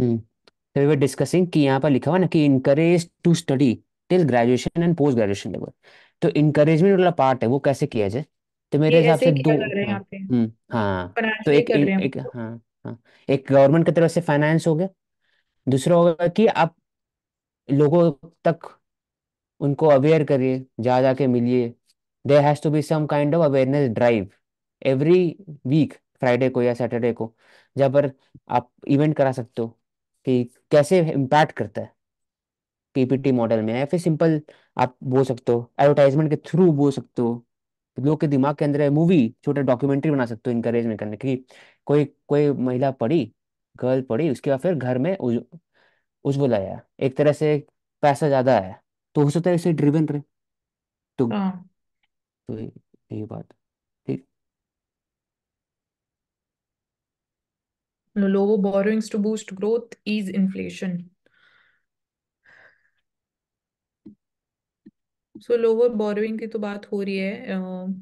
हम्म तो we were discussing कि यहाँ पर लिखा हुआ ना कि encourage to study till graduation and post graduation level तो इनकरेजमेंट वाला पार्ट है वो कैसे किया जाए तो मेरे हिसाब से ही किया दो लग रहा है हाँ यहाँ पे हम्म हाँ तो बनारसी एक कर रहे हैं एक हाँ हाँ एक गवर्नमेंट की तरफ से फाइनेंस हो गया दूसरा होगा कि आप लोगों तक उनको अवेयर करिए जा जा के मिलिए there has to be some kind of awareness drive every week Friday को या सैटरडे को जहाँ पर आप इवेंट करा सकते हो कि कैसे इम्पैक्ट करता है पीपीटी मॉडल में या फिर सिंपल आप बोल सकते हो एडवर्टाइजमेंट के थ्रू बोल सकते हो लोग के दिमाग के अंदर है मूवी छोटे डॉक्यूमेंट्री बना सकते हो इंकरेजमेंट करने की कोई कोई महिला पढ़ी गर्ल पढ़ी उसके बाद फिर घर में उज, उज्ज्वल आया एक तरह से पैसा ज्यादा आया तो हो सकता है इसे ड्रिवन रहे तो, हाँ। तो यही बात lower borrowings to boost growth, ease inflation. So lower borrowing की तो बात हो रही है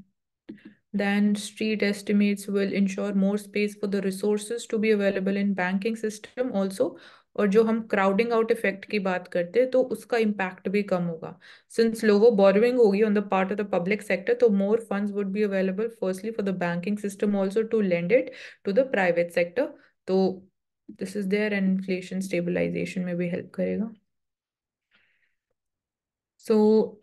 then street estimates will ensure more space for the resources to be available in banking system also और जो हम क्राउडिंग आउट इफेक्ट की बात करते हैं तो उसका इम्पैक्ट भी कम होगा सिंस लोगो बोरोइंग होगी on the part of the public sector तो more funds would be available firstly for the banking system also to lend it to the private sector तो this is there inflation stabilization में भी help करेगा so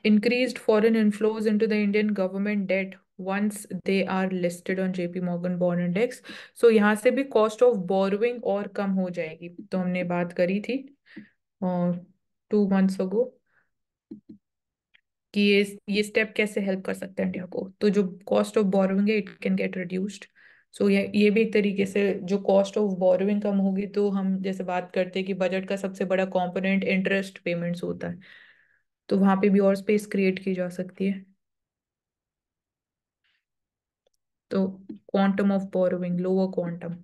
increase foreign inflows into the Indian government debt once they are listed on JP Morgan bond index so यहाँ से भी cost of borrowing और कम हो जाएगी तो हमने बात करी थी टू मंथ्स अगो कि ये ये स्टेप कैसे हेल्प कर सकते हैं इंडिया को तो जो कॉस्ट ऑफ बोरविंग है it can get reduced so so, ये ये भी एक तरीके से जो कॉस्ट ऑफ बोरोइंग कम होगी तो हम जैसे बात करते हैं कि बजट का सबसे बड़ा कंपोनेंट इंटरेस्ट पेमेंट्स होता है तो वहां पे भी और स्पेस क्रिएट की जा सकती है तो quantum of borrowing lower quantum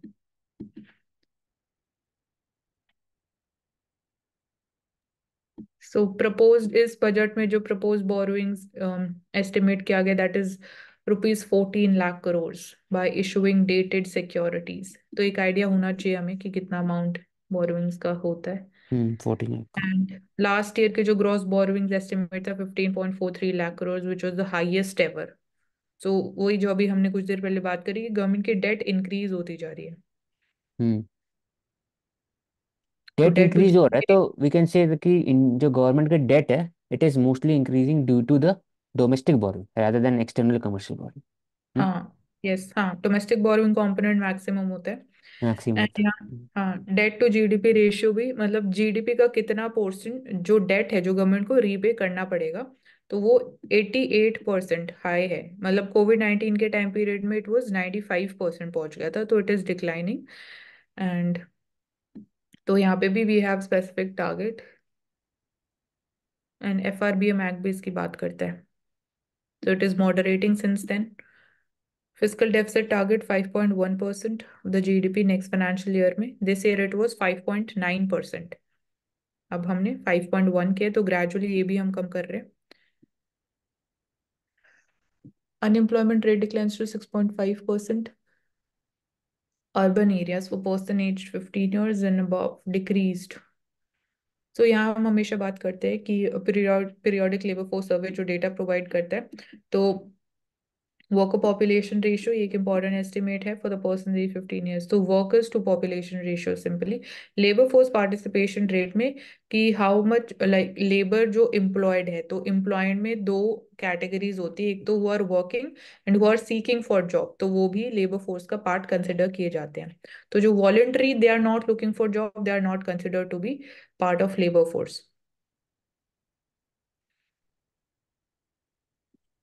so propose इस बजट में जो प्रपोज बोरोइंग्स एस्टिमेट किया गया that is rupees fourteen lakh crore by issuing dated securities तो एक आइडिया होना चाहिए हमें कि कितना अमाउंट बोरोइंग्स का होता है एंड लास्ट ईयर के जो ग्रॉस बोरोइंग्स एस्टिमेट था fifteen point four three lakh crore which was the highest ever so वही जो अभी हमने कुछ देर पहले बात करी गवर्नमेंट की डेट इंक्रीज होती जा रही है डेट हम्म। इंक्रीज तो हो रहा है तो वी कैन से कि जो गवर्नमेंट का डेट है it is mostly increasing due to the domestic borrowing rather than external commercial borrowing Hmm? Yes हाँ डोमेस्टिक बोरिंग कंपोनेंट मैक्सिमम होता है एंड यहाँ हाँ डेट टू जीडीपी रेशियो भी मतलब जीडीपी का कितना पोर्शन जो डेट है जो गवर्नमेंट को रीपे करना पड़ेगा तो वो 88 परसेंट हाई है मतलब कोविड 19 के टाइम पीरियड में इट वाज 95 परसेंट पहुंच गया था तो इट इज डिक्लाइनिंग एंड तो यहाँ पे भी we have specific target and F R B M act भी इसकी बात करता है So it is moderating since then. Fiscal deficit target 5.1% of the GDP next financial year में this year it was 5.9% अब 5.1 के तो ग्रेजुअली ये भी हम unemployment rate declines to 6.5%. Urban areas for person aged 15 years and above decreased so so, यहाँ हम हमेशा बात करते हैं कि period periodic labour force survey जो डेटा प्रोवाइड करता है तो worker population ratio ये एक important estimate है for the person age 15 years तो workers to population ratio simply labor force participation rate में कि how much like labor जो employed है तो employed में दो categories होती है एक तो who are working and who are seeking for job तो वो भी labor force का part consider किए जाते हैं तो जो voluntary they are not looking for job they are not considered to be part of labor force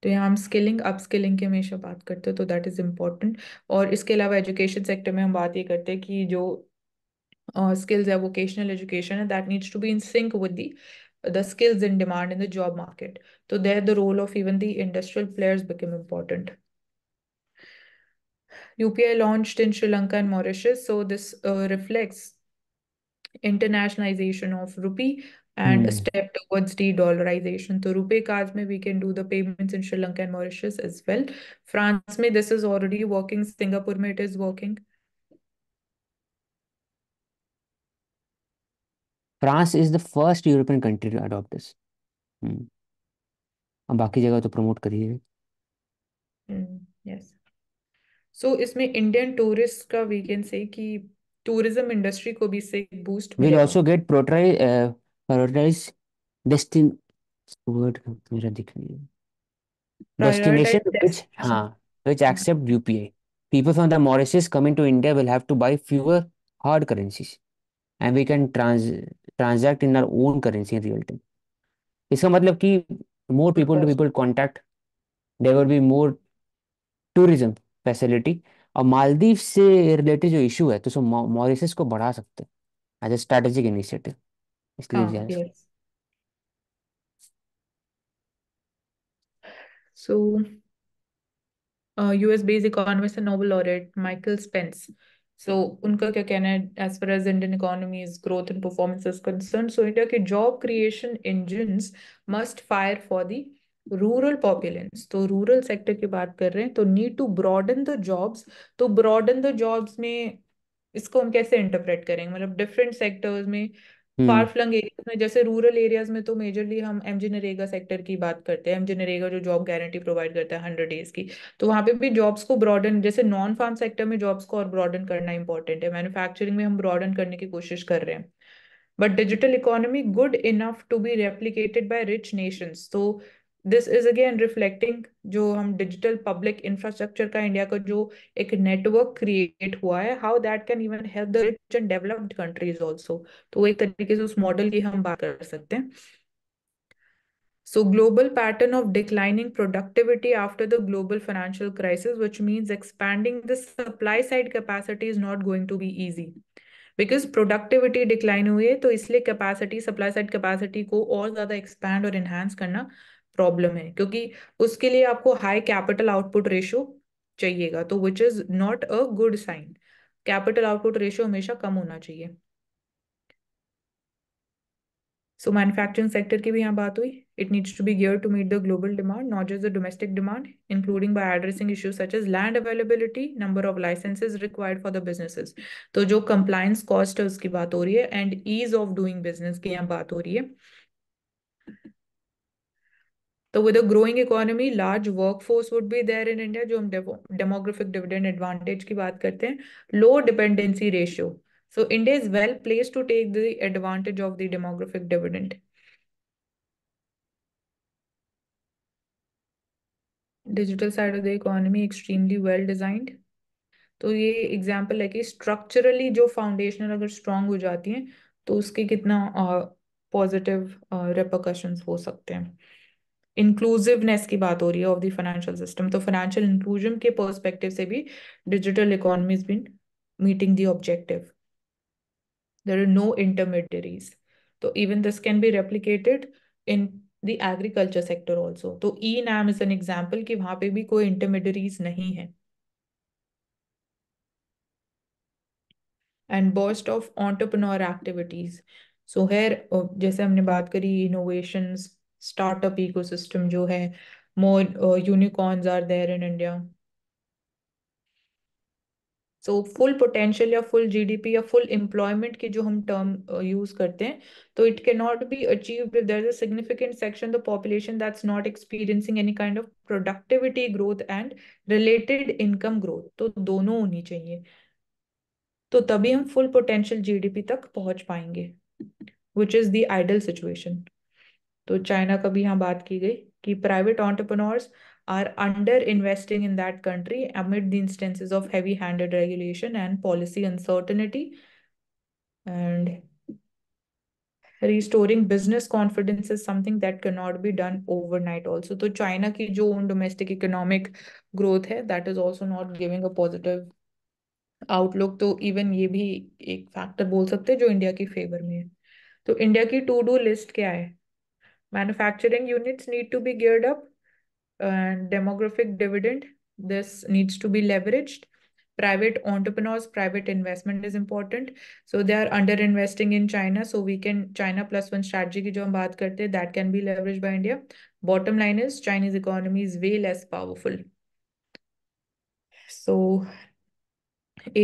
तो यहाँ हम स्किलिंग अपस्किलिंग की हमेशा बात करते हैं तो दैट इज इम्पॉर्टेंट और इसके अलावा एजुकेशन सेक्टर में हम बात ये करते हैं कि जो स्किल्स है वोकेशनल एजुकेशन है that needs to be in sync with the the skills in demand in the job market तो there the role of even the industrial players become important UPI launched in Sri Lanka and Mauritius, so this uh, reflects internationalization of rupee and mm. a hmm. step towards de-dollarization. So rupee cards may we can do the payments in Sri Lanka and Mauritius as well. France may this is already working. Singapore may it is working. France is the first European country to adopt this. Hmm. अब बाकी जगह तो promote करिए yes so इसमें Indian tourist का we can say कि tourism industry को भी से बूस्ट विल आल्सो गेट प्रोट्राई प्रायोरिटाइज डेस्टिन वर्ड मेरा दिख रही है डेस्टिनेशन विच हाँ which accept UPI people from the Mauritius coming to India will have to buy fewer hard currencies and we can transact in our own currency in real time इसका मतलब कि more people to people contact there will be more tourism facility और मालदीव से related जो issue है तो सो Mauritius को बढ़ा सकते हैं as a strategic initiative exclusions. Ah, yes. So, uh, US based economist and Nobel laureate Michael Spence. So so, उनका क्या कहना है as far as Indian economy is growth and performance is concern so India के job creation engine must fire for rural populace तो rural sector की बात कर रहे हैं तो need to broaden the jobs तो ब्रॉडन द जॉब्स में इसको हम कैसे इंटरप्रेट करेंगे मतलब डिफरेंट सेक्टर्स में हम्म। फार फ्लंग एरियाज में जैसे रूरल एरियाज में तो मेजरली हम एम जी नरेगा सेक्टर की बात करते हैं एम जी नरेगा जो जॉब गारंटी प्रोवाइड करता है हंड्रेड डेज की तो वहाँ पे भी जॉब्स को ब्रॉडन जैसे नॉन फार्म सेक्टर में जॉब्स को और ब्रॉडन करना इंपॉर्टेंट है मैन्युफैक्चरिंग में हम ब्रॉडन करने की कोशिश कर रहे हैं but digital economy good enough to be replicated by rich nations तो दिस इज अगेन रिफ्लेक्टिंग जो हम डिजिटल पब्लिक इंफ्रास्ट्रक्चर का इंडिया का जो एक नेटवर्क क्रिएट हुआ है how that can even help the rich and developed countries also तो एक तरीके से उस मॉडल की हम बात कर सकते हैं So global pattern of declining productivity after the global financial crisis, which means expanding the supply side capacity is not going to be easy. Because productivity decline हुई है तो इसलिए कैपेसिटी सप्लाई साइड कैपेसिटी को और ज़्यादा expand और enhance करना problem है क्योंकि उसके लिए आपको हाई कैपिटल आउटपुट रेशियो चाहिएगा तो which is not a good sign capital output ratio हमेशा कम होना चाहिए सो मैन्युफैक्चरिंग सेक्टर की भी यहाँ बात हुई it needs to be gear to meet the global demand not just the domestic demand including by addressing issues such as land availability number of licences required for the businesses तो जो compliance cost है उसकी बात हो रही है and ease of doing business की यहाँ बात हो रही है तो with growing economy large work force would be there in India जो हम डेमोग्राफिक डिविडेंड एडवांटेज की बात करते हैं low dependency ratio so India is well place to take the advantage of the demographic dividend digital side of the economy extremely well designed तो ये example है कि स्ट्रक्चरली जो फाउंडेशन अगर स्ट्रांग हो जाती है तो उसके कितना पॉजिटिव uh, रेपोकशंस uh, हो सकते हैं इंक्लूसिवनेस की बात हो रही है ऑफ द फाइनेंशियल सिस्टम तो फाइनेंशियल इंक्लूजन के पर्सपेक्टिव से भी digital economy is been meeting the objective there are no intermediaries तो even this can be replicated in the agriculture sector also तो ई नाम इज एन एग्जाम्पल कि वहां पे भी कोई इंटरमीडियरीज नहीं है and boost of entrepreneur activities so here जैसे हमने बात करी इनोवेशंस स्टार्टअप इकोसिस्टम जो है more uh, are are in India so full potential या फुल जीडीपी या फुल एम्प्लॉयमेंट की जो हम टर्म यूज uh, करते हैं तो it can not be achieve if there is a significant section the population that's not experiencing any kind of productivity growth and related income growth तो दोनों होनी चाहिए तो तभी हम फुल पोटेंशियल जीडीपी तक पहुंच पाएंगे which is the ideal situation तो चाइना का भी यहाँ बात की गई कि private entrepreneurs are under investing in that country amid the instances of heavy handed regulation and policy uncertainty and confidence is something that can not be done over night also तो China की जो own domestic economic growth है that is also not giving a positive outlook तो even ये भी एक factor बोल सकते हैं जो इंडिया की फेवर में है तो इंडिया की टू डू लिस्ट क्या है Manufacturing units need to be geared up and demographic dividend. This needs to be leveraged. Private entrepreneurs, private investment is important. So they are under investing in China. So we can China plus one strategy ki jo hum baat karte, that can be leveraged by India. Bottom line is Chinese economy is way less powerful. So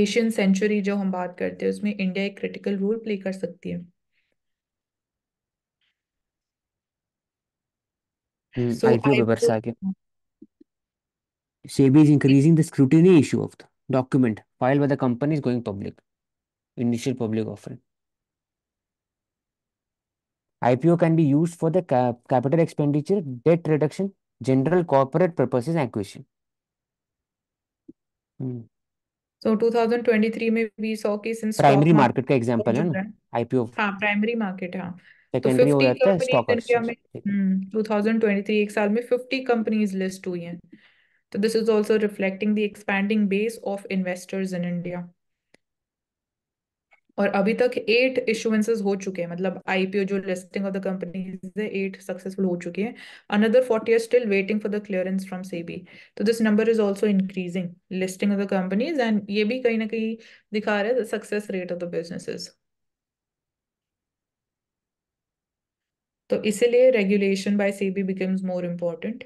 Asian century jo hum baat karte, usme India a critical role play kar sakti hai. So I IPO I paper will, second. SEBI is increasing the scrutiny issue of the document filed by the company is going public. Initial public offering. IPO can be used for the cap capital expenditure, debt reduction, general corporate purposes, acquisition. Hmm. So 2023 में we सौ की since primary stock market का example है ना IPO हाँ primary market हाँ secondary हो जाता है stock option two thousand twenty three एक साल में फिफ्टी कंपनीज लिस्ट हुई हैं तो this is also reflecting the expanding base of investors in India और अभी तक एट इशुएंसेस हो चुके हैं मतलब आईपीओ जो लिस्टिंग ऑफ द कंपनीज है एट सक्सेसफुल हो चुकी है another forty are still waiting for the clearance from SEBI तो this number is also increasing listing of the companies and ये भी कहीं ना कहीं दिखा रहा है success rate of the businesses तो इसीलिए regulation by SEBI becomes more important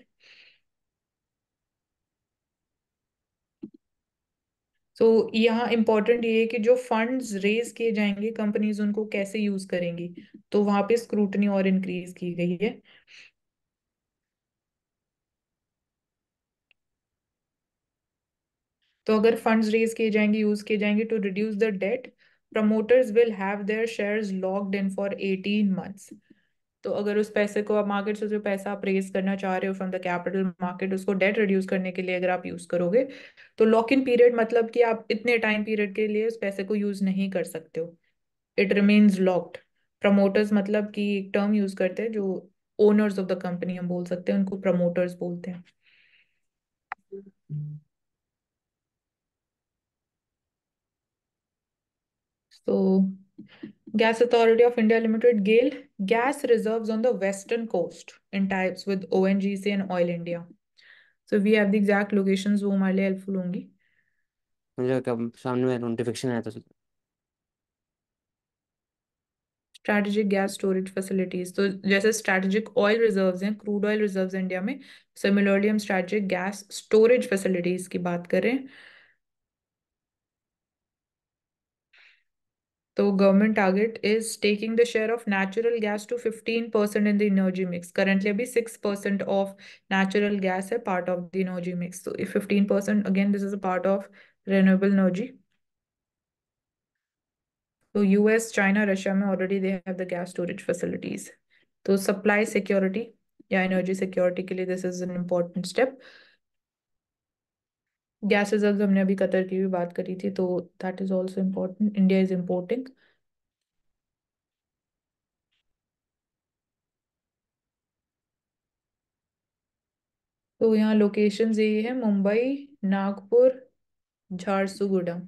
तो यहाँ इम्पोर्टेंट ये है कि जो फंड्स रेज किए जाएंगे कंपनीज उनको कैसे यूज करेंगी तो वहां पे स्क्रूटनी और इंक्रीज की गई है तो अगर फंड्स रेज किए जाएंगे यूज किए जाएंगे to reduce the debt promoters will have their shares locked in for 18 months तो अगर उस पैसे को आप मार्केट से जो पैसा आप रेज करना चाह रहे हो फ्रॉम द कैपिटल मार्केट उसको डेट रिड्यूस करने के लिए अगर आप यूज करोगे तो लॉक इन पीरियड मतलब कि आप इतने टाइम पीरियड के लिए उस पैसे को यूज नहीं कर सकते हो इट रिमेन्स लॉक्ड प्रमोटर्स मतलब कि एक टर्म यूज करते हैं जो ओनर्स ऑफ द कंपनी हम बोल सकते हैं उनको प्रमोटर्स बोलते हैं तो so, Gas Authority of India Limited, GAIL, gas reserves on the western coast in types with ONGC and Oil India. So we have the exact locations वो हमारे लिए हेल्पफुल होंगी मुझे कब सामने में नोटिफिकेशन आया था स्ट्रैटेजिक गैस स्टोरेज फैसिलिटीज तो जैसे स्ट्रैटेजिक ऑयल रिजर्व्स हैं क्रूड ऑयल रिजर्व्स इंडिया में सिमिलरली हम स्ट्रैटेजिक गैस स्टोरेज फैसिलिटीज की बात कर रहे हैं तो government target is taking the share of natural gas to fifteen percent in the energy mix currently अभी six percent of natural gas है part of the energy mix तो fifteen percent again this is a part of renewable energy तो US China Russia में already they have the gas storage facilities तो supply security या energy security के लिए this is an important step gas reserve हमने अभी Qatar की भी बात करी थी तो that is also important India is importing तो यहाँ लोकेशन यही है Mumbai Nagpur Jharsuguda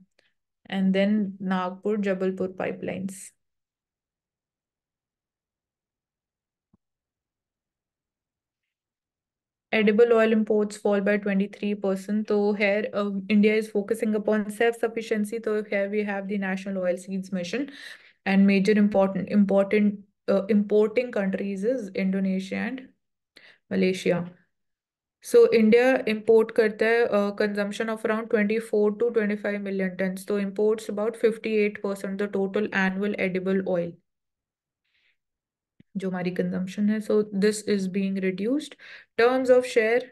and then Nagpur Jabalpur pipelines edible oil imports fall by 23%. So here uh, India is focusing upon self-sufficiency. So here we have the National Oil Seeds Mission and major important important uh, importing countries is Indonesia and Malaysia. So India import karta है uh, consumption of around 24 to 25 million tons. So imports about 58% the total annual edible oil. जो हमारी consumption है so this is being reduced terms of share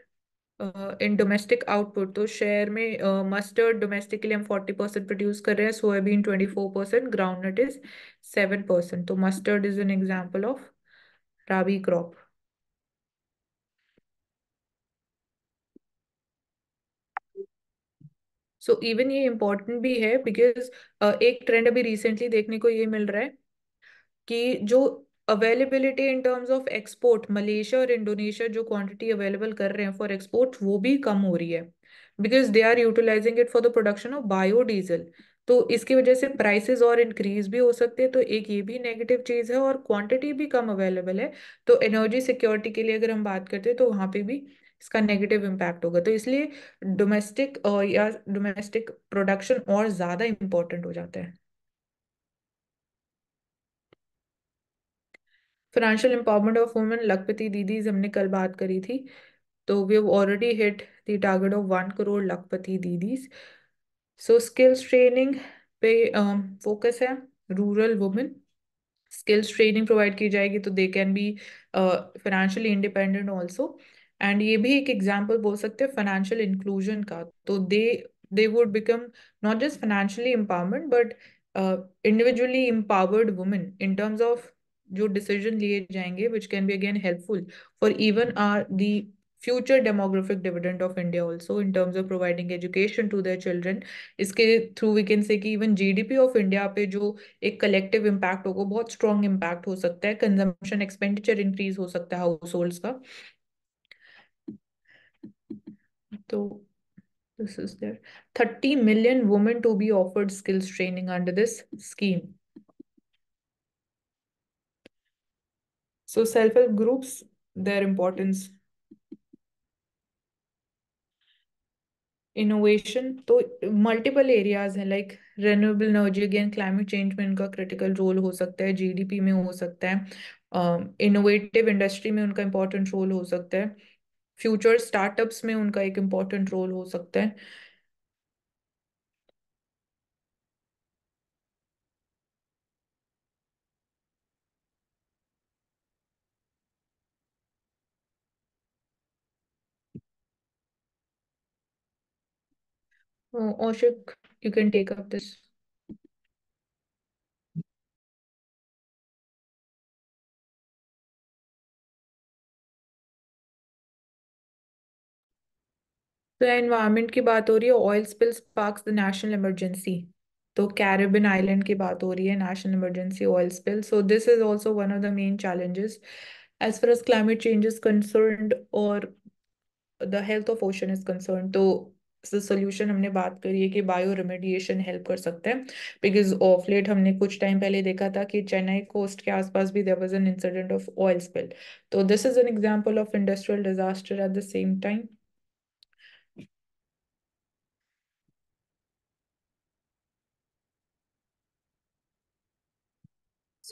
in domestic output तो share में mustard uh, domestically हम forty percent produce कर रहे हैं soybean twenty four percent groundnut is seven percent तो mustard is an example of rabi crop so so, even ये important भी है बिकॉज uh, एक ट्रेंड अभी रिसेंटली देखने को ये मिल रहा है कि जो availability in terms of export Malaysia और इंडोनेशिया जो क्वांटिटी अवेलेबल कर रहे हैं फॉर एक्सपोर्ट वो भी कम हो रही है because they are utilising it for the production of biodiesel तो इसकी वजह से प्राइसेस और इंक्रीज भी हो सकते हैं तो एक ये भी नेगेटिव चीज है और क्वांटिटी भी कम अवेलेबल है तो एनर्जी सिक्योरिटी के लिए अगर हम बात करते हैं तो वहां पे भी इसका नेगेटिव इम्पैक्ट होगा तो इसलिए डोमेस्टिक या डोमेस्टिक प्रोडक्शन और ज्यादा इम्पोर्टेंट हो जाता है फाइनेंशियल एम्पावरमेंट ऑफ वुमेन लखपति दीदीज हमने कल बात करी थी तो we have already hit the target of one crore Lakhpati Didis so skills training पे फोकस um, है rural women skills training provide की जाएगी तो they can be financially independent also and ये भी एक एग्जाम्पल बोल सकते हैं फाइनेंशियल इंक्लूजन का तो they they would become not just financially empowerment but individually empowered women in terms of जो डिसीजन लिए जाएंगे which can be again helpful for even our the future demographic dividend of India also in terms of providing education to their children इसके through we can say even G D P of India पे जो एक collective impact होगा बहुत strong impact हो सकता है consumption expenditure increase हो सकता है हाउस होल्ड का तो this is there thirty million women to be offered skills training under this scheme So self-help groups, their importance. Innovation तो मल्टीपल एरियाज हैं like renewable energy again climate change में उनका critical role हो सकता है GDP में हो सकता है इनोवेटिव uh, इंडस्ट्री में उनका इम्पोर्टेंट रोल हो सकता है फ्यूचर स्टार्टअप्स में उनका एक इम्पोर्टेंट रोल हो सकता है Oh, Oshik, you can take up this. So environment ki baat ho rahi hai, oil spill sparks the national emergency. So Caribbean island ki baat ho rahi hai, national emergency oil spill. So this is also one of the main challenges. As far as climate change is concerned or the health of ocean is concerned, so solution हमने बात करी है कि bio remediation help कर सकते हैं because of late हमने कुछ टाइम पहले देखा था कि चेन्नई कोस्ट के आसपास भी there was an incident of oil spill तो this is an example of industrial disaster at the same time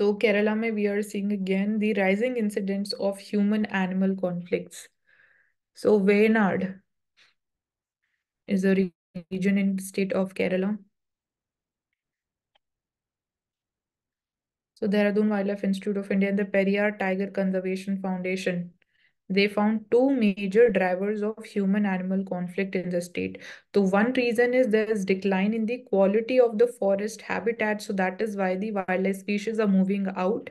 So Kerala mein we are seeing again the rising incidents of human-animal conflicts. So Waynard, is a region in the state of Kerala. So Dehradun Wildlife Institute of India and the Periyar Tiger Conservation Foundation. They found two major drivers of human-animal conflict in the state. So one reason is there is decline in the quality of the forest habitat. So that is why the wildlife species are moving out.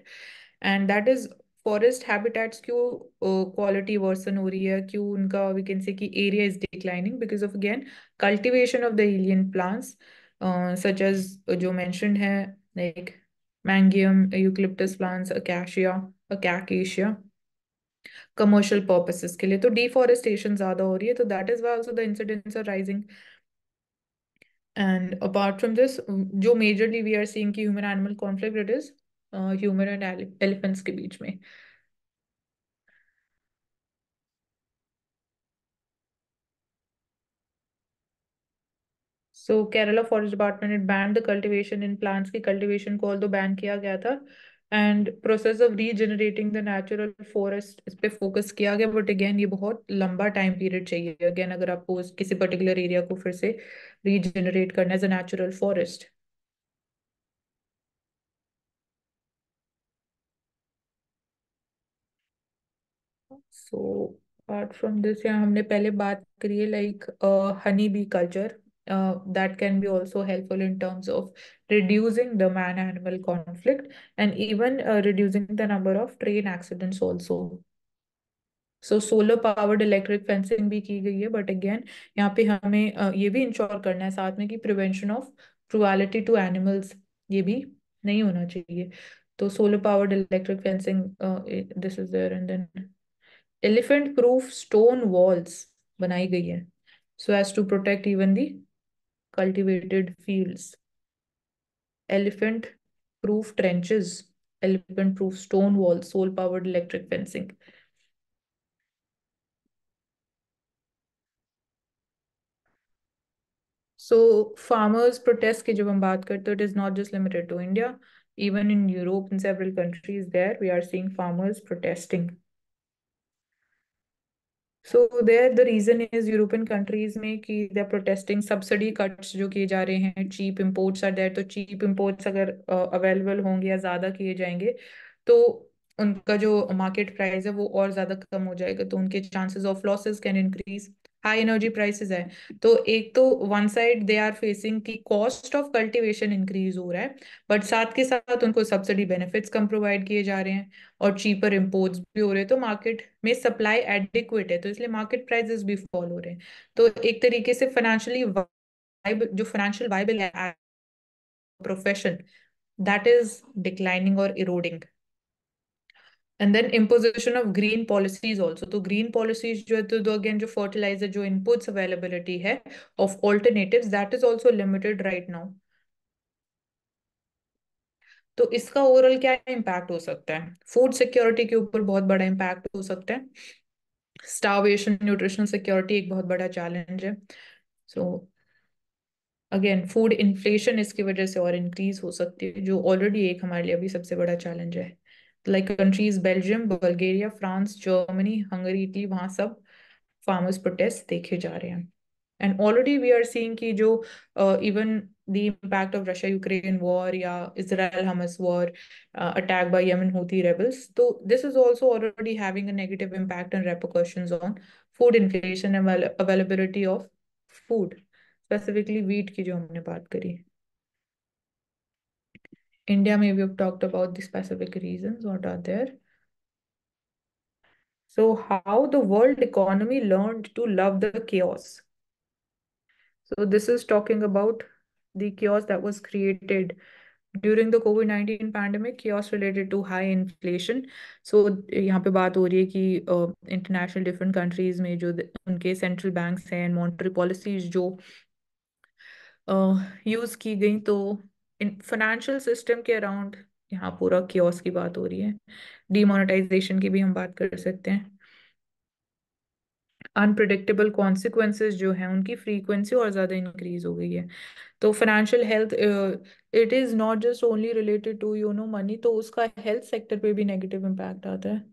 And that is forest habitats क्यों quality worsen हो रही है क्यों उनका we can say कि area is declining because of again cultivation of the alien plants such as जो mention है like mangium eucalyptus plants acacia acacia commercial purposes के लिए तो डिफॉरेस्टेशन ज्यादा हो रही है तो that is why also the incidents are rising and apart from this जो मेजरली वी आर सींग की human animal conflict it is human and elephants के बीच में सो केरला फॉरेस्ट डिपार्टमेंट ने banned the cultivation in plants की cultivation को although ban किया गया था and process of regenerating the natural forest इस पे फोकस किया गया बट अगेन ये बहुत लंबा टाइम पीरियड चाहिए अगेन अगर आपको किसी पर्टिकुलर एरिया को फिर से रीजनरेट करना as a natural forest so apart from this यहाँ हमने पहले बात करी है like honey bee culture that can be also helpful in terms of reducing the man animal conflict and even reducing the number of train accidents also so solar powered electric fencing भी की गई है but again यहाँ पे हमें uh, ये भी ensure करना है साथ में कि prevention of cruelty to animals ये भी नहीं होना चाहिए तो solar powered electric fencing this is there and then elephant proof stone walls बनाई गई है so as to protect even the cultivated fields elephant proof trenches elephant proof stone walls solar powered electric fencing so farmers protest की जब हम बात करते हैं it is not just limited to India even in Europe in several countries there we are seeing farmers protesting so there the reason is European countries में कि they are protesting subsidy cuts जो किए जा रहे हैं cheap imports are there तो cheap imports अगर available uh, होंगे या ज्यादा किए जाएंगे तो उनका जो मार्केट प्राइस है वो और ज्यादा कम हो जाएगा तो उनके chances of losses can increase high energy prices है तो एक तो one side they are facing की कॉस्ट ऑफ कल्टीवेशन इंक्रीज हो रहा है बट साथ के साथ उनको सब्सिडी बेनिफिट्स कम प्रोवाइड किए जा रहे हैं और चीपर इम्पोर्ट्स भी हो रहे हैं तो मार्केट में सप्लाई एडिक्वेट है तो इसलिए मार्केट प्राइजेस भी फॉल हो रहे हैं तो एक तरीके से फाइनेंशियली जो फाइनेंशियल वाइबल है प्रोफेशन दैट इज डिक्लाइनिंग और eroding and then imposition of green policies also तो ग्रीन पॉलिसीज जो है तो दो तो अगेन जो फर्टिलाइजर जो इनपुट्स अवेलेबिलिटी है of alternative that is also limited right now तो इसका ओवरऑल क्या इम्पैक्ट हो सकता है फूड सिक्योरिटी के ऊपर बहुत बड़ा इम्पैक्ट हो सकता है स्टावेशन न्यूट्रिशन सिक्योरिटी एक बहुत बड़ा चैलेंज है सो अगेन फूड इन्फ्लेशन इसकी वजह से और इंक्रीज हो सकती है जो ऑलरेडी एक हमारे लिए अभी सबसे बड़ा चैलेंज है like countries Belgium Bulgaria France Germany Hungary Italy वहां सब फार्मर्स प्रोटेस्ट देखे जा रहे हैं and already we are seeing कि जो even the impact of Russia Ukraine war या Israel Hamas war attack by Yemen Houthi rebels तो this is also already having a negative impact and repercussion on food inflation and availability of food specifically wheat की जो हमने बात करी है India, maybe we've talked about the specific reasons, what are there. So how the world economy learned to love the chaos. So this is talking about the chaos that was created during the COVID-19 pandemic, chaos related to high inflation. So यहाँ पे बात हो रही है कि international different countries में जो उनके सेंट्रल बैंक्स हैं मॉनिटरी पॉलिसीज जो यूज की गई तो इन फाइनेंशियल सिस्टम के अराउंड यहाँ पूरा क्योस की बात हो रही है डिमोनेटाइजेशन की भी हम बात कर सकते हैं अनप्रडिक्टेबल कॉन्सिक्वेंसेज जो है उनकी फ्रीक्वेंसी और ज़्यादा इंक्रीज हो गई है तो financial health it is not just only related to you know money तो उसका हेल्थ सेक्टर पे भी नेगेटिव इम्पैक्ट आता है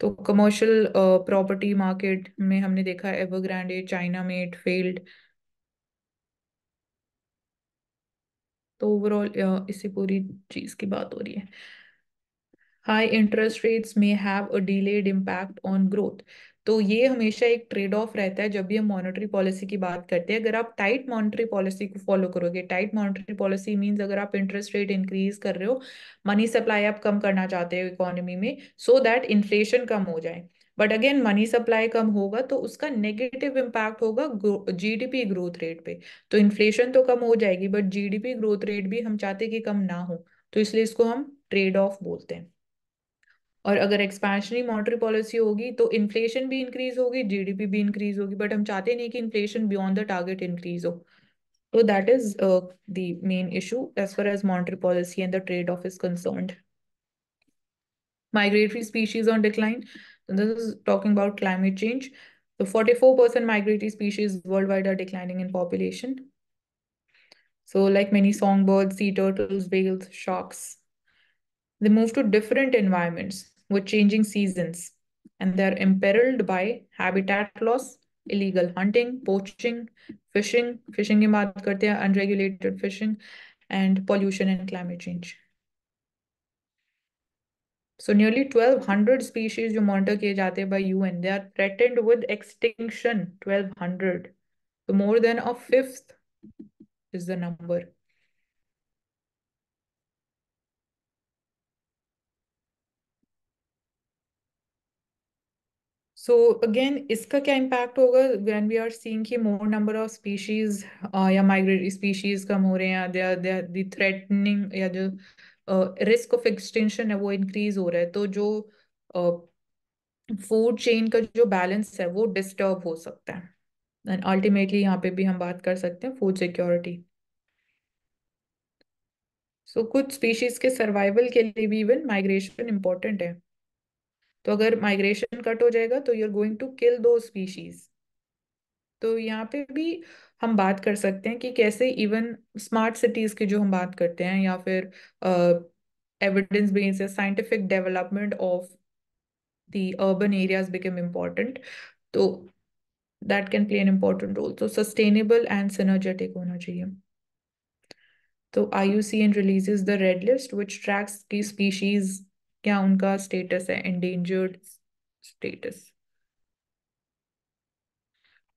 तो कमर्शियल प्रॉपर्टी मार्केट में हमने देखा एवरग्रैंडे चाइना मेट फेल्ड तो ओवरऑल इससे पूरी चीज़ की बात हो रही है हाई इंटरेस्ट रेट्स में have a delayed impact on growth तो ये हमेशा एक ट्रेड ऑफ रहता है जब भी हम मॉनेटरी पॉलिसी की बात करते हैं अगर आप टाइट मॉनेटरी पॉलिसी को फॉलो करोगे टाइट मॉनेटरी पॉलिसी मींस अगर आप इंटरेस्ट रेट इंक्रीज कर रहे हो मनी सप्लाई आप कम करना चाहते हो इकोनॉमी में सो दैट इन्फ्लेशन कम हो जाए बट अगेन मनी सप्लाई कम होगा तो उसका नेगेटिव इम्पैक्ट होगा जीडीपी ग्रोथ रेट पे तो इन्फ्लेशन तो कम हो जाएगी बट जीडीपी ग्रोथ रेट भी हम चाहते कि कम ना हो तो इसलिए इसको हम ट्रेड ऑफ बोलते हैं और अगर एक्सपेंशनरी मॉनिटरी पॉलिसी होगी तो इन्फ्लेशन भी इंक्रीज होगी जीडीपी भी इंक्रीज होगी बट हम चाहते नहीं कि inflation beyond the target increase हो तो that is the main issue as far as monetary policy and the trade off is is migratory species on decline And this is talking about climate change. So 44% migratory species worldwide are declining in population. So like many songbirds, sea turtles, whales, sharks, they move to different environments with changing seasons and they're imperiled by habitat loss, illegal hunting, poaching, fishing, fishing ki baat unregulated fishing, and pollution and climate change. So nearly twelve hundred species जो monitor किए जाते हैं by U N they are threatened with extinction twelve hundred तो more than a fifth is the number so again इसका क्या impact होगा when we are seeing more number of species या migratory species कम हो रहे हैं या they are they are the threatening या जो रिस्क ऑफ एक्सटेंशन है वो इंक्रीज हो रहा है तो जो फूड uh, चेन का जो बैलेंस है वो डिस्टर्ब हो सकता है एंड अल्टीमेटली यहाँ पे भी हम बात कर सकते हैं फूड सिक्योरिटी सो कुछ स्पीशीज के सर्वाइवल के लिए भी इवन माइग्रेशन इम्पोर्टेंट है तो अगर माइग्रेशन कट हो जाएगा तो you are going to kill two species तो यहाँ पे भी हम बात कर सकते हैं कि कैसे इवन स्मार्ट सिटीज की जो हम बात करते हैं या फिर एविडेंस बेस या scientific development of the urban areas become important तो that can play an important role तो सस्टेनेबल एंड सिनर्जेटिक होना चाहिए तो I U C N release is the red list which tracks की स्पीशीज क्या उनका status है एंडेंजर्ड स्टेटस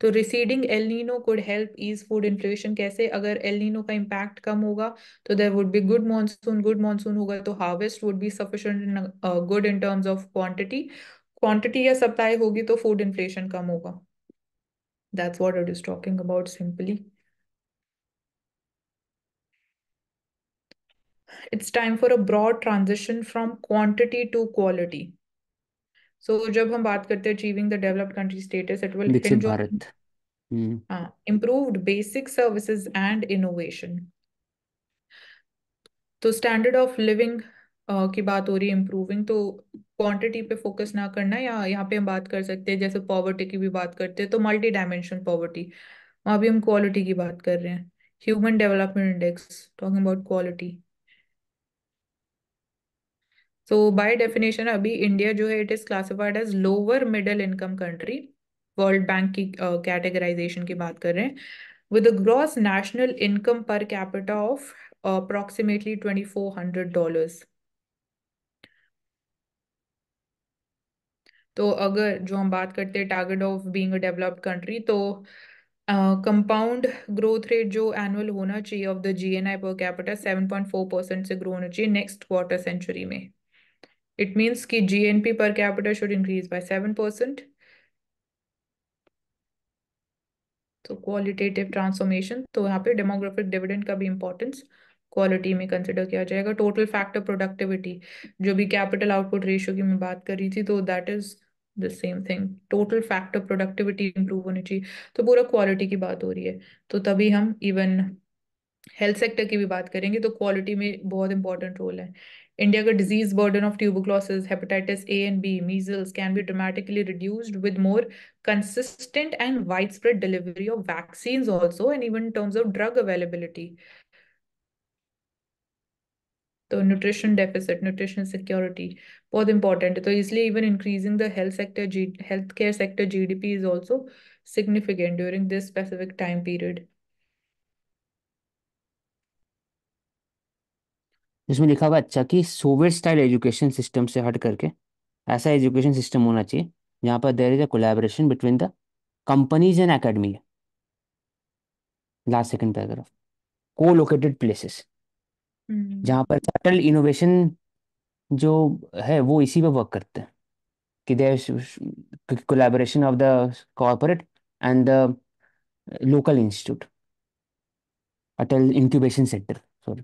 तो receding El Nino could help ease food inflation कैसे अगर एलिनो का इम्पैक्ट कम होगा तो there would be good monsoon good monsoon होगा तो harvest would be sufficient in good in terms of quantity quantity या सप्लाई होगी तो फूड इन्फ्लेशन कम होगा that's what it is talking about simply It's time for a broad transition from quantity to quality. So so, जब हम बात करते हैं achieving the developed country status it will Viksit Bharat हाँ improved basic services and innovation तो standard of living की बात हो रही है इम्प्रूविंग तो क्वांटिटी पे फोकस ना करना या यहाँ पे हम बात कर सकते हैं जैसे पॉवर्टी की भी बात करते हैं तो मल्टी डायमेंशनल पॉवर्टी वहां भी हम क्वालिटी की बात कर रहे हैं human development index talking about quality so by definition अभी इंडिया जो है it is classified as lower middle income country World Bank की कैटेगराइजेशन uh, की बात कर रहे हैं with a gross national income per capita of approximately twenty four hundred dollar तो अगर जो हम बात करते हैं target of being a developed country तो कंपाउंड ग्रोथ रेट जो एनुअल होना चाहिए of the GNI per capital seven point four percent से ग्रो होना चाहिए नेक्स्ट क्वार्टर सेंचुरी में इट मीन्स कि GNP per capital should increase by seven percent तो क्वालिटेटिव ट्रांसफॉर्मेशन तो यहाँ पे डेमोग्राफिक डिविडेंड का भी इम्पोर्टेंस क्वालिटी में कंसिडर किया जाएगा टोटल फैक्टर प्रोडक्टिविटी जो भी कैपिटल आउटपुट रेशियो की मैं बात कर रही थी तो that is the same thing total factor productivity improve होनी चाहिए तो पूरा क्वालिटी की बात हो रही है तो तभी हम इवन हेल्थ सेक्टर की भी बात करेंगे तो क्वालिटी में बहुत इंपॉर्टेंट रोल है India ka disease burden of tuberculosis, hepatitis A and B, measles can be dramatically reduced with more consistent and widespread delivery of vaccines also, and even in terms of drug availability. So nutrition deficit, nutrition security, both important. So easily even increasing the health sector, G healthcare sector GDP is also significant during this specific time period. जिसमें लिखा हुआ अच्छा कि Soviet style education system से हट करके ऐसा education system होना चाहिए जहाँ पर there is a collaboration between the companies and academy last second paragraph को लोकेटेड प्लेसेस जहाँ पर सटल इनोवेशन जो है वो इसी पे वर्क करते हैं कि there collaboration of the corporate and the local institute Atal incubation centre sorry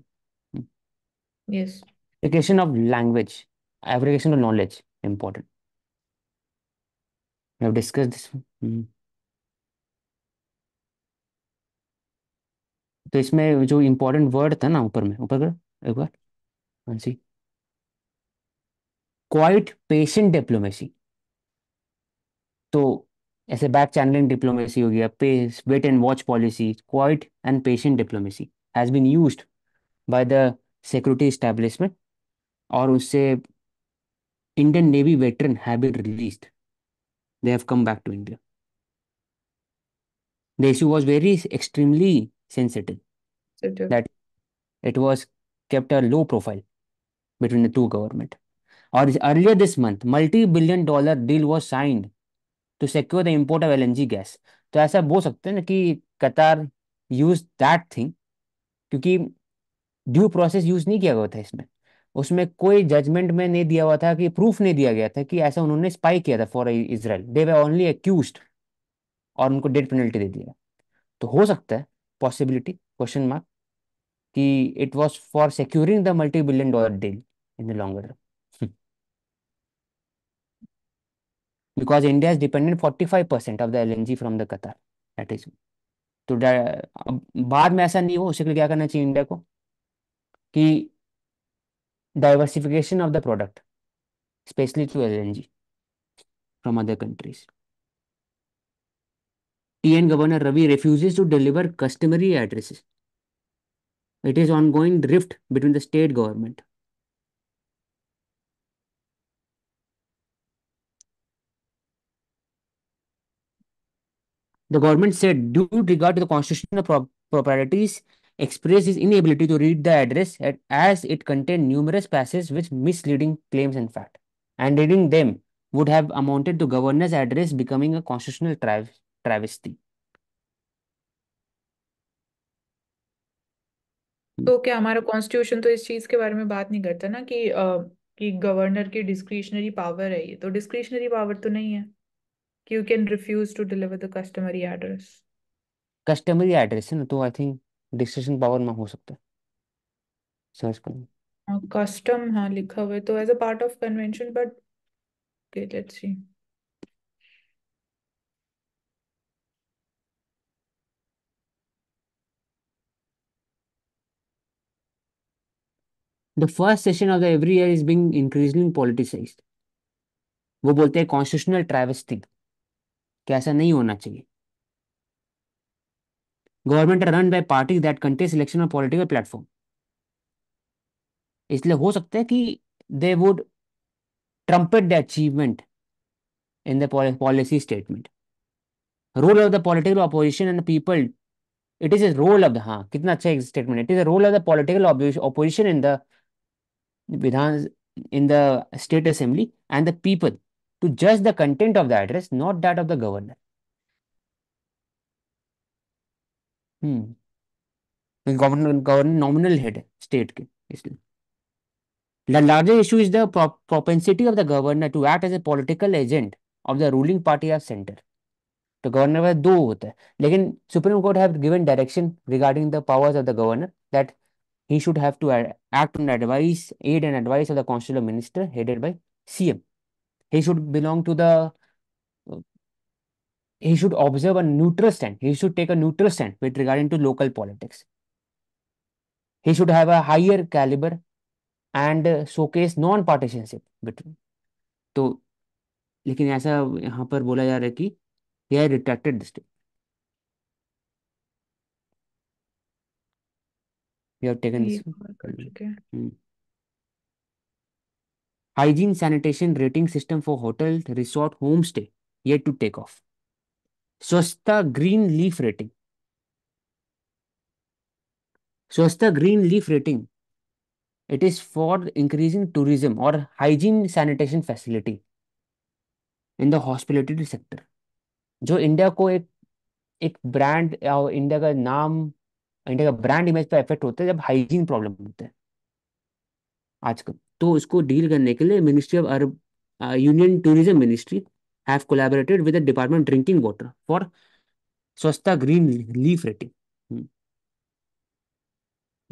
Yes. Application of language, application of knowledge, important. We have discussed this hmm. तो इसमें जो इम्पोर्टेंट वर्ड था ना ऊपर में ऊपर कर एक बार हाँ जी क्वाइट पेशेंट डिप्लोमेसी तो ऐसे बैक चैनलिंग डिप्लोमेसी हो गया pace wait and watch policy quiet and patient diplomacy has been used by the security establishment और उससे Indian navy veteran having release they have come back to India the issue was very extremely sensitive that it was kept a low profile between the two government और earlier this month multi billion dollar deal was signed to secure the import of L N gas तो ऐसा बोल सकते हैं ना कि Qatar use that thing क्योंकि due process use नहीं किया गया था इसमें उसमें कोई जजमेंट में नहीं दिया हुआ था कि प्रूफ नहीं दिया गया था कि ऐसा उन्होंने स्पाई किया था फॉर इसराइल दे वे ओनली एक्यूज और उनको डेथ पेनल्टी दे दिया तो हो सकता है पॉसिबिलिटी क्वेश्चन मार्क कि it was for securing the multi billion dollar deal in the longer run because India is dependent 45% of the LNG from the Qatar That is तो बाद में ऐसा नहीं हो उसके लिए क्या करना चाहिए इंडिया को कि diversification of the product, especially through LNG from other countries. TN Governor Ravi refuses to deliver customary addresses. It is ongoing drift between the state government. The government said, due regard to the constitutional pro proprieties expressed his inability to read the address at, as it contained numerous passages with misleading claims and fact, and reading them would have amounted to governor's address becoming a constitutional tra travesty. तो क्या हमारा constitution तो इस चीज के बारे में बात नहीं करता ना कि आ, कि गवर्नर की डिस्क्रिशनरी पावर है ये तो डिस्क्रिशनरी पावर तो नहीं है कि you can refuse to deliver the customary address customary address है ना तो आई थिंक डिसीजन पावर में हो सकता है सर्च करना कस्टम हाँ लिखा हुआ है तो as a part of convention but okay let's see the first session of the every year is being increasingly politicised वो बोलते हैं कॉन्स्टिट्यूशनल ट्रेवेस्टी कैसा नहीं होना चाहिए government run by parties that contest election और पॉलिटिकल प्लेटफॉर्म इसलिए हो सकता है कि they would trumpet the achievement in the policy statement role of the political opposition and people it is a role of the हाँ कितना अच्छा statement it is a role of the political opposition in the vidhan in the state assembly and the people to जज the content of the address not that of the governor hmm governor governor nominal head है state के इसलिए larger issue is the propensity of the governor to act as a as agent of the ruling party of centre तो governor वाले दो होते हैं लेकिन supreme court have given direction regarding the powers of the governor that he should have to act on advice aid and advice of the constitutional minister headed by CM he should belong to the he should observe a neutral stand. He should take a neutral stand with regarding to local politics. He should have a higher caliber and showcase non partisanship between to lekin aisa yahan par bola ja raha hai ki he had retracted this this you have taken this. Hygiene sanitation rating system for hotel, resort, homestay yet to take off. Swachhata green leaf rating Swachhata green leaf rating it is for increasing tourism और hygiene sanitation facility in the hospitality sector जो India को एक एक brand या India का नाम India का brand image पर इफेक्ट होता है जब हाइजीन प्रॉब्लम होते हैं आजकल तो उसको डील करने के लिए मिनिस्ट्री ऑफ अर्ब union tourism ministry have collaborated with the Department of Drinking Water for Swasta Green Leaf Rating. Hmm.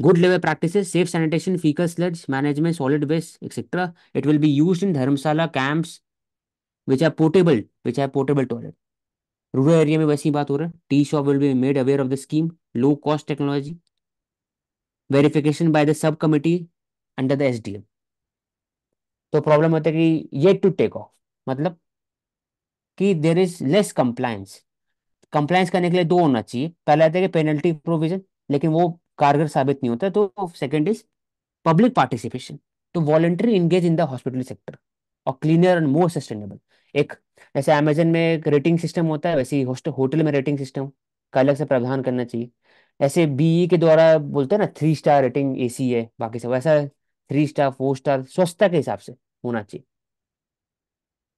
Good labor practices, safe sanitation, fecal sludge management, solid waste, etc. It will be used in Dharamsala camps, which are portable, which have portable toilet. Rural area में वैसी बात हो रहा है tea shop will be made aware of the scheme low cost technology verification by the sub committee under the SDM तो problem होता है कि ये टू टेक ऑफ मतलब कि there is less compliance compliance करने के लिए दो होना चाहिए पहला आता है कि पेनल्टी प्रोविजन लेकिन वो कारगर साबित नहीं होता तो सेकेंड इज पब्लिक पार्टिसिपेशन तो voluntary engage in the hospital sector और क्लीनर एंड मोर सस्टेनेबल एक जैसे अमेजन में एक रेटिंग सिस्टम होता है वैसे ही होटल में रेटिंग सिस्टम का अलग से प्रावधान करना चाहिए ऐसे बीई e के द्वारा बोलते हैं ना थ्री स्टार रेटिंग एसी है बाकी सब ऐसा थ्री स्टार फोर स्टार स्वच्छता के हिसाब से होना चाहिए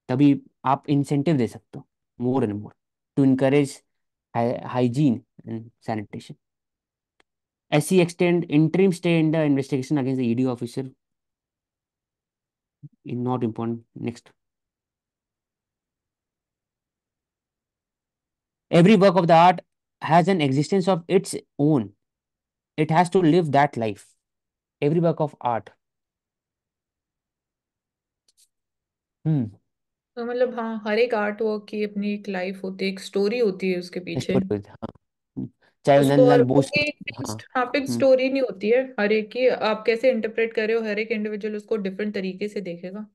तभी आप इंसेंटिव दे सकते हो more and more to encourage hygiene and sanitation ऐसी extend interim stay in the investigation against ED officer in not important next every work of the art has an existence of its own it has to live that life every work of art hmm तो मतलब हाँ हर एक art work की अपनी एक life होती है एक स्टोरी होती है उसके पीछे बिल्कुल हाँ चाहे उसको नंदलाल और वो बोस हाँ पिक हाँ, स्टोरी हम्म। नहीं होती है हर एक की आप कैसे इंटरप्रेट कर रहे हो हर एक इंडिविजुअल उसको डिफरेंट तरीके से देखेगा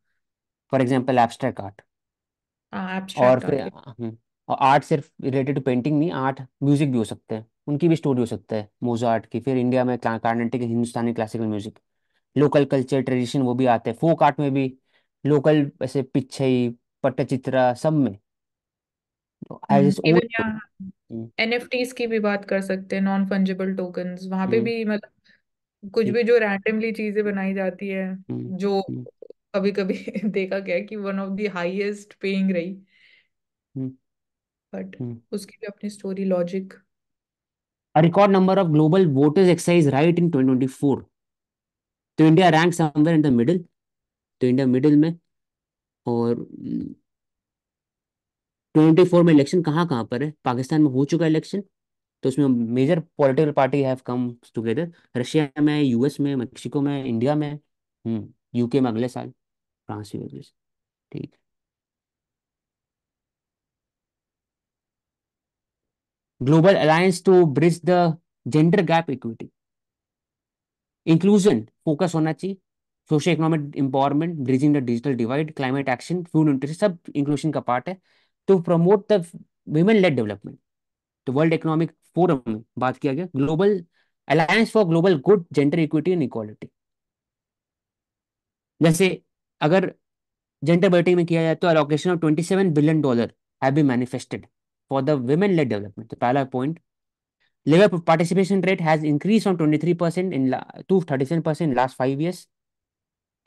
फॉर एग्जांपल एब्स्ट्रैक्ट आर्ट और फिर हाँ, हम्म, और आर्ट सिर्फ रिलेटेड टू पेंटिंग नहीं आर्ट म्यूजिक भी हो सकते हैं उनकी भी स्टोरी हो सकता है मोजार्ट की फिर इंडिया में क्ला- Carnatic Hindustani classical music local culture tradition वो भी आते हैं फोक आर्ट में भी लोकल ऐसे पिच्छई पटचित्रा सब में एज तो इट्स हम्म, इवन यहाँ एनएफटीज hmm. की भी बात कर सकते हैं नॉन फंजिबल टोकन्स वहां पे hmm. भी मतलब कुछ hmm. भी जो रैंडमली चीजें बनाई जाती है जो कभी कभी देखा गया कि one of the highest paying रही बट उसकी भी अपनी story logic A record number of global voters exercised right in 2024. तो India rank somewhere in the middle तो इंडिया मिडिल में और ट्वेंटी फोर में इलेक्शन कहाँ कहाँ पर है पाकिस्तान में हो चुका है इलेक्शन तो उसमें major political party have come together Russia में यूएस में मेक्सिको में इंडिया में यूके हम्म, में अगले साल फ्रांस भी अगले साल ठीक global alliance to bridge the gender gap equity inclusion focus होना चाहिए social economic empowerment bridging the digital divide climate action food nutrition सब इंक्लूशन का पार्ट है to promote the women led development तो वर्ल्ड इकोनॉमिक फोरम में बात किया गया global alliance for global good gender equity and equality जैसे अगर जेंडर बैटिंग में किया जाए तो allocation of twenty seven billion dollar have been manifested for the women led development तो पहला point labour participation rate has increase from twenty three percent in to thirty seven percent last five years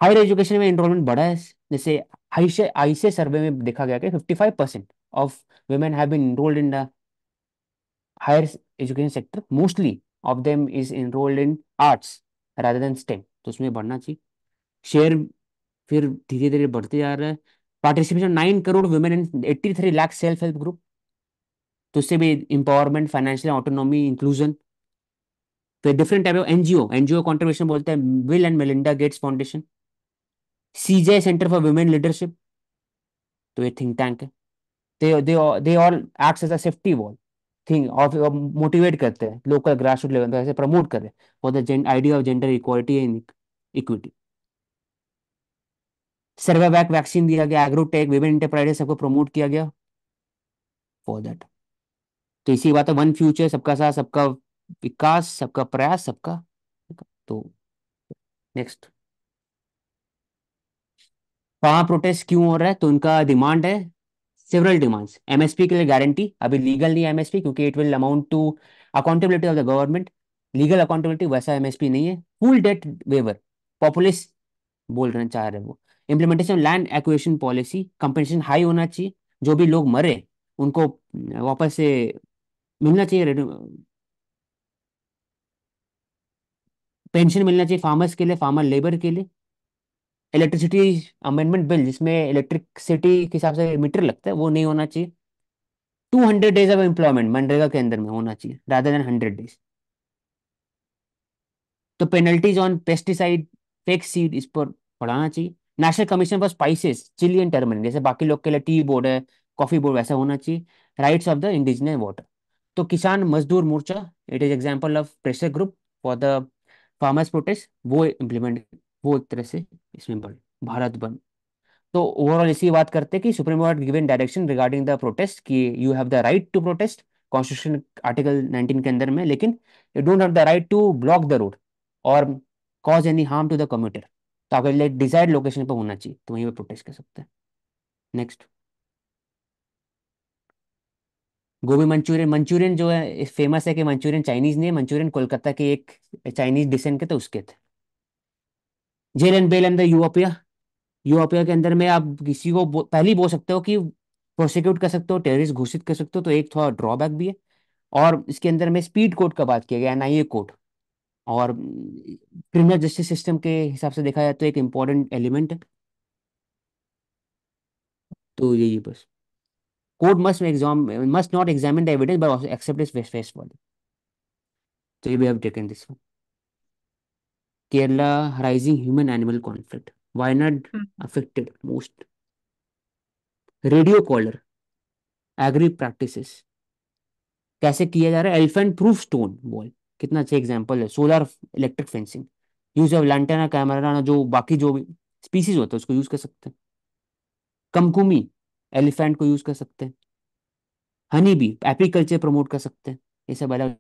higher education में enrolment बढ़ा है जैसे आईसे आईसे सर्वे में देखा गया कि fifty five percent of women have been enrolled in the higher education sector mostly of them is enrolled in arts rather than STEM तो उसमें बढ़ना चाहिए शेयर फिर धीरे धीरे बढ़ते जा रहा है participation nine crore women in eighty three lakh self help group तो उससे भी एम्पावरमेंट फाइनेंशियल ऑटोनॉमी इंक्लूजन फिर different type of NGO NGO contribution बोलते हैं Bill and Melinda Gates Foundation CJ centre for women leadership तो ये थिंक टैंक है they they they all acts as a safety wall think of motivate करते हैं local grass root level पर ऐसे promote कर रहे for the idea of gender equality and equity survey back vaccine दिया गया एग्रोटेक विमेन इंटरप्राइजेस सबको promote किया गया फॉर दैट तो इसी बात है वन फ्यूचर सबका साथ सबका विकास सबका प्रयास सबका तो नेक्स्ट वहां प्रोटेस्ट क्यों हो रहा है तो उनका डिमांड है सेवरल डिमांड्स एमएसपी के लिए गारंटी अभी लीगल नहीं है एमएसपी क्योंकि it will amount to accountability of the government legal accountability वैसा एमएसपी नहीं है फुल डेट वेवर पॉपुलिस बोल रहे चाह रहे वो implementation land acquisition policy compensation high होना चाहिए जो भी लोग मरे उनको वापस से मिलना चाहिए पेंशन मिलना चाहिए फार्मर्स के लिए फार्मर लेबर के लिए इलेक्ट्रिसिटी अमेंडमेंट बिल जिसमें इलेक्ट्रिसिटी के हिसाब से मीटर लगता है वो नहीं होना चाहिए two hundred days of employment MNREGA के अंदर में होना चाहिए राधर देन हंड्रेड डेज तो penalties on pesticide fake seed इस पर बढ़ाना चाहिए national commission for spices chilli and turmeric जैसे बाकी लोग के लिए टी बोर्ड है कॉफी बोर्ड वैसा होना चाहिए rights of the indigenous water तो Kisan Mazdoor Morcha it is example of pressure group for the farmers protest वो इम्प्लीमेंट वो एक तरह से इसमें बन भारत बन तो ओवरऑल इसी बात करते कि supreme court given direction regarding the protest कि you have the right to protest constitution article 19 के अंदर में लेकिन you don't have the right to block the road और cause any harm to the commuter तो आपके डिजायर्ड लोकेशन पर होना चाहिए तो वहीं पर प्रोटेस्ट कर सकते हैं नेक्स्ट गोभी मंचूरियन मंचूरियन जो है फेमस है कि मंचूरियन चाइनीज नहीं है मंचूरियन कोलकाता के एक चाइनीज डिसेंट के तो उसके थे एंड बेल एंड यूरोपिया यूरोपिया के अंदर में आप किसी को पहले बोल सकते हो कि प्रोसिक्यूट कर सकते हो टेररिस्ट घोषित कर सकते हो तो एक थोड़ा ड्रॉबैक भी है और इसके अंदर में स्पीड कोर्ट का बात किया गया एन आई कोर्ट और क्रिमिनल जस्टिस सिस्टम के हिसाब से देखा जाए तो एक इम्पॉर्टेंट एलिमेंट है तो यही बस court must exam must not examine evidence but accept is face value तो ये भी have taken this one Kerala rising human animal conflict. Wayanad hmm. affected most. Radio collar agri practices कैसे किया जा रहा है एलिफेंट प्रूफ स्टोन बॉल कितना अच्छा एग्जाम्पल है solar electric fencing use of lantana camera जो बाकी जो भी स्पीसीज होता है उसको यूज कर सकते हैं कमकुमी एलिफेंट को यूज कर सकते हैं हनी भी एप्रीकल्चर प्रमोट कर सकते हैं ये सब अलग